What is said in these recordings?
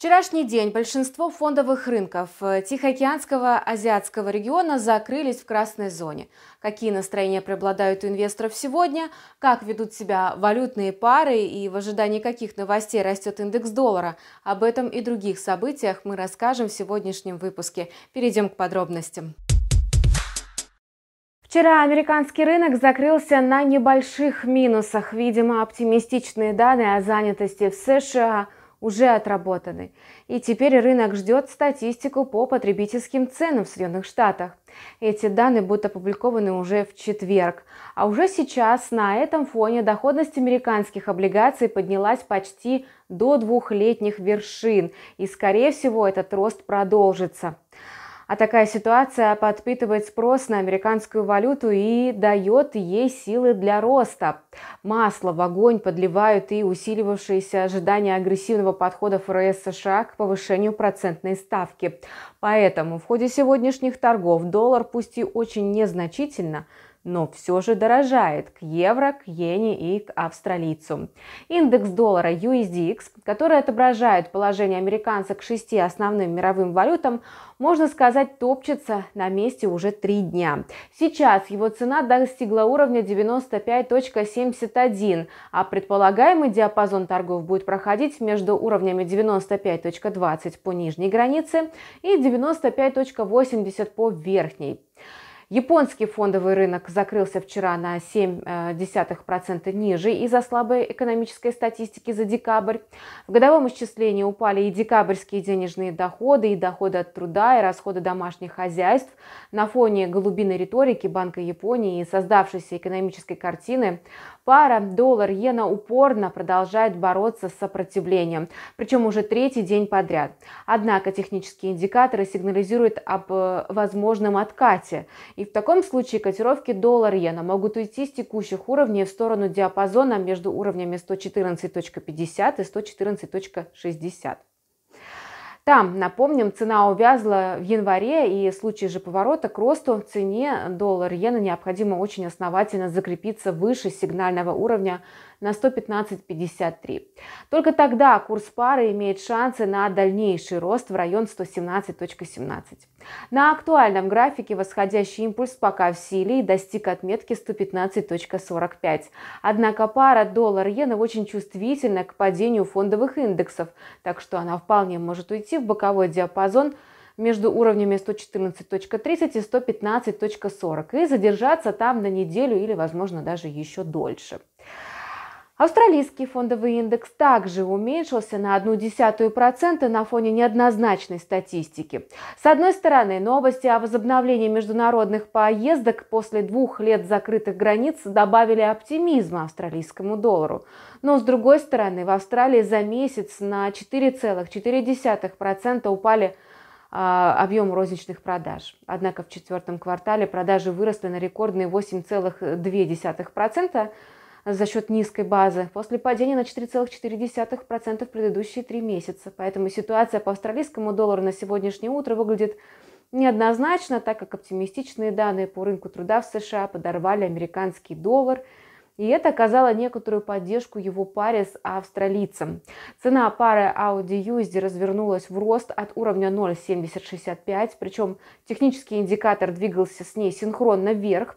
Вчерашний день большинство фондовых рынков э, Тихоокеанского азиатского региона закрылись в красной зоне. Какие настроения преобладают у инвесторов сегодня, как ведут себя валютные пары и в ожидании каких новостей растет индекс доллара, об этом и других событиях мы расскажем в сегодняшнем выпуске. Перейдем к подробностям. Вчера американский рынок закрылся на небольших минусах. Видимо, оптимистичные данные о занятости в США – уже отработаны. И теперь рынок ждет статистику по потребительским ценам в Соединенных Штатах. Эти данные будут опубликованы уже в четверг. А уже сейчас на этом фоне доходность американских облигаций поднялась почти до двухлетних вершин. И, скорее всего, этот рост продолжится. А такая ситуация подпитывает спрос на американскую валюту и дает ей силы для роста. Масло в огонь подливают и усиливавшиеся ожидания агрессивного подхода ФРС США к повышению процентной ставки. Поэтому в ходе сегодняшних торгов доллар, пусть и очень незначительно, но все же дорожает к евро, к иене и к австралийцу. Индекс доллара USDX, который отображает положение американца к шести основным мировым валютам, можно сказать, топчется на месте уже три дня. Сейчас его цена достигла уровня 95.71, а предполагаемый диапазон торгов будет проходить между уровнями 95.20 по нижней границе и 95.80 по верхней. Японский фондовый рынок закрылся вчера на 0,7% э, ниже из-за слабой экономической статистики за декабрь. В годовом исчислении упали и декабрьские денежные доходы, и доходы от труда, и расходы домашних хозяйств. На фоне голубиной риторики Банка Японии и создавшейся экономической картины пара доллар-иена упорно продолжает бороться с сопротивлением, причем уже третий день подряд. Однако технические индикаторы сигнализируют об э, возможном откате, и в таком случае котировки доллар-иена могут уйти с текущих уровней в сторону диапазона между уровнями 114.50 и 114.60. Там, напомним, цена увязла в январе, и в случае же поворота к росту цене доллар-иена необходимо очень основательно закрепиться выше сигнального уровня на 115.53. Только тогда курс пары имеет шансы на дальнейший рост в район 117.17. На актуальном графике восходящий импульс пока в силе и достиг отметки 115.45. Однако пара доллар-иена очень чувствительна к падению фондовых индексов, так что она вполне может уйти в боковой диапазон между уровнями 114.30 и 115.40 и задержаться там на неделю или, возможно, даже еще дольше. Австралийский фондовый индекс также уменьшился на одну десятую процента на фоне неоднозначной статистики. С одной стороны, новости о возобновлении международных поездок после двух лет закрытых границ добавили оптимизма австралийскому доллару. Но с другой стороны, в Австралии за месяц на 4,4% упали а, объем розничных продаж. Однако в четвертом квартале продажи выросли на рекордные 8,2%, за счет низкой базы, после падения на 4,4% в предыдущие три месяца. Поэтому ситуация по австралийскому доллару на сегодняшнее утро выглядит неоднозначно, так как оптимистичные данные по рынку труда в США подорвали американский доллар, и это оказало некоторую поддержку его паре с австралийцем. Цена пары Audi USD развернулась в рост от уровня 0,7065, причем технический индикатор двигался с ней синхронно вверх,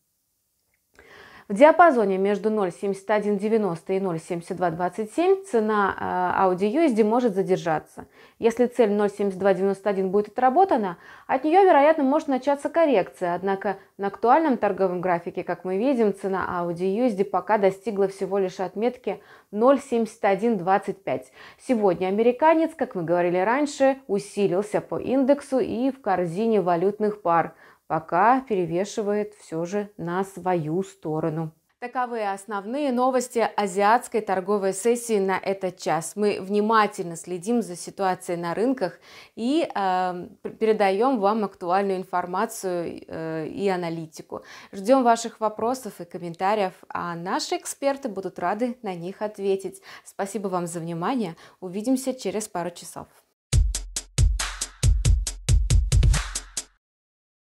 В диапазоне между 0,7190 и 0,7227 цена э, Audi USD может задержаться. Если цель 0,7291 будет отработана, от нее, вероятно, может начаться коррекция, однако на актуальном торговом графике, как мы видим, цена Audi USD пока достигла всего лишь отметки 0,7125. Сегодня американец, как мы говорили раньше, усилился по индексу и в корзине валютных пар – пока перевешивает все же на свою сторону. Таковы основные новости азиатской торговой сессии на этот час. Мы внимательно следим за ситуацией на рынках и э, передаем вам актуальную информацию э, и аналитику. Ждем ваших вопросов и комментариев, а наши эксперты будут рады на них ответить. Спасибо вам за внимание. Увидимся через пару часов.